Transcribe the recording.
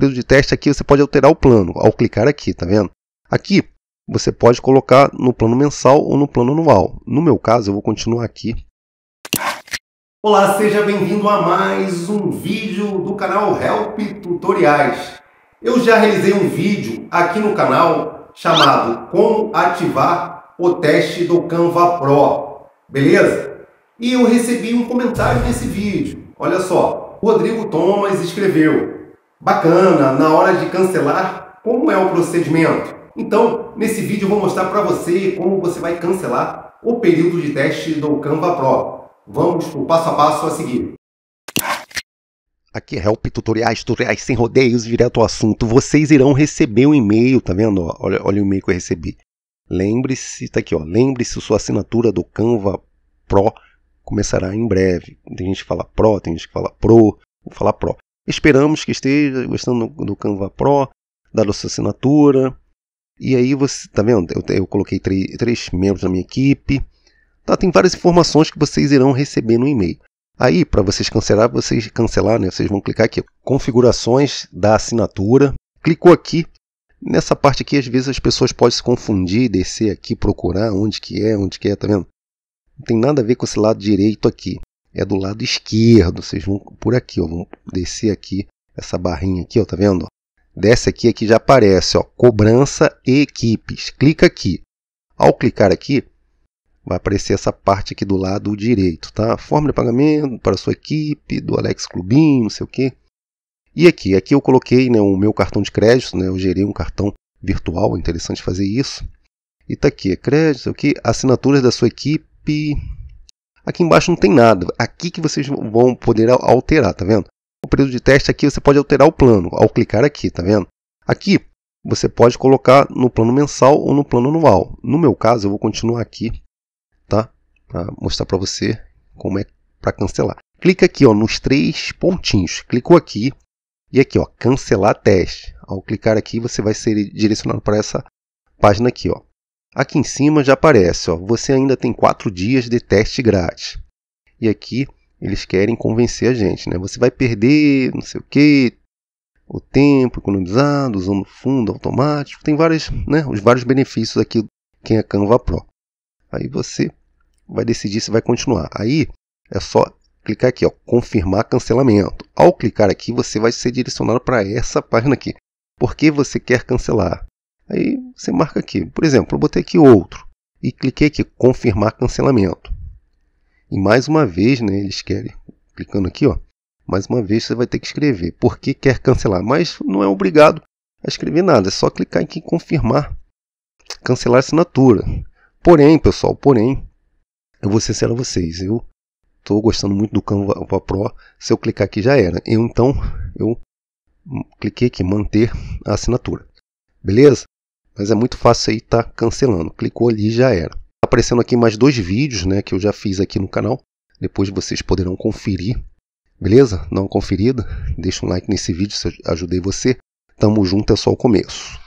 período de teste aqui você pode alterar o plano ao clicar aqui, tá vendo? Aqui você pode colocar no plano mensal ou no plano anual. No meu caso, eu vou continuar aqui. Olá, seja bem-vindo a mais um vídeo do canal Help Tutoriais. Eu já realizei um vídeo aqui no canal chamado Como Ativar o Teste do Canva Pro, beleza? E eu recebi um comentário nesse vídeo. Olha só, Rodrigo Thomas escreveu Bacana, na hora de cancelar, como é o procedimento? Então, nesse vídeo eu vou mostrar para você como você vai cancelar o período de teste do Canva Pro. Vamos para o passo a passo a seguir. Aqui é Help Tutoriais, tutoriais sem rodeios, direto ao assunto. Vocês irão receber um e-mail, tá vendo? Olha, olha o e-mail que eu recebi. Lembre-se, tá aqui, ó. Lembre-se, sua assinatura do Canva Pro começará em breve. Tem gente que fala Pro, tem gente que fala Pro, vou falar Pro. Esperamos que esteja gostando do, Canva Pro, da nossa assinatura. E aí você, tá vendo? Eu, eu coloquei três, três membros da minha equipe. Tá, tem várias informações que vocês irão receber no e-mail. Aí, para vocês cancelar, vocês cancelar, né? Vocês vão clicar aqui, configurações da assinatura. Clicou aqui. Nessa parte aqui, às vezes as pessoas podem se confundir, descer aqui, procurar onde que é, onde que é, tá vendo? Não tem nada a ver com esse lado direito aqui é do lado esquerdo. Vocês vão por aqui, ó, vão descer aqui essa barrinha aqui, ó, tá vendo? Desce aqui, aqui já aparece, ó, cobrança e equipes. Clica aqui. Ao clicar aqui, vai aparecer essa parte aqui do lado direito, tá? Forma de pagamento para sua equipe, do Alex Clubinho, não sei o quê. E aqui, aqui eu coloquei né, o meu cartão de crédito, né? Eu gerei um cartão virtual, é interessante fazer isso. E tá aqui, é crédito, o que assinaturas da sua equipe, Aqui embaixo não tem nada. Aqui que vocês vão poder alterar, tá vendo? O período de teste aqui você pode alterar o plano ao clicar aqui, tá vendo? Aqui você pode colocar no plano mensal ou no plano anual. No meu caso, eu vou continuar aqui, tá? Para mostrar para você como é para cancelar. Clica aqui, ó, nos três pontinhos. Clicou aqui e aqui, ó, cancelar teste. Ao clicar aqui, você vai ser direcionado para essa página aqui, ó. Aqui em cima já aparece, ó, você ainda tem 4 dias de teste grátis. E aqui eles querem convencer a gente, né? Você vai perder, não sei o que, o tempo economizado, usando fundo automático, tem vários, né, os vários benefícios aqui quem é Canva Pro. Aí você vai decidir se vai continuar. Aí é só clicar aqui, ó, confirmar cancelamento. Ao clicar aqui, você vai ser direcionado para essa página aqui. Por que você quer cancelar? Aí você marca aqui. Por exemplo, eu botei aqui outro e cliquei aqui confirmar cancelamento. E mais uma vez, né, eles querem, clicando aqui, ó, mais uma vez você vai ter que escrever por que quer cancelar, mas não é obrigado a escrever nada, é só clicar aqui em confirmar, cancelar assinatura. Porém, pessoal, porém, eu vou ser sincero a vocês, eu estou gostando muito do Canva Pro, se eu clicar aqui já era. Eu então, eu cliquei aqui manter a assinatura. Beleza? mas é muito fácil aí estar tá cancelando. Clicou ali já era. Tá aparecendo aqui mais dois vídeos, né, que eu já fiz aqui no canal. Depois vocês poderão conferir. Beleza? Não conferida? Deixa um like nesse vídeo se eu ajudei você. Tamo junto, é só o começo.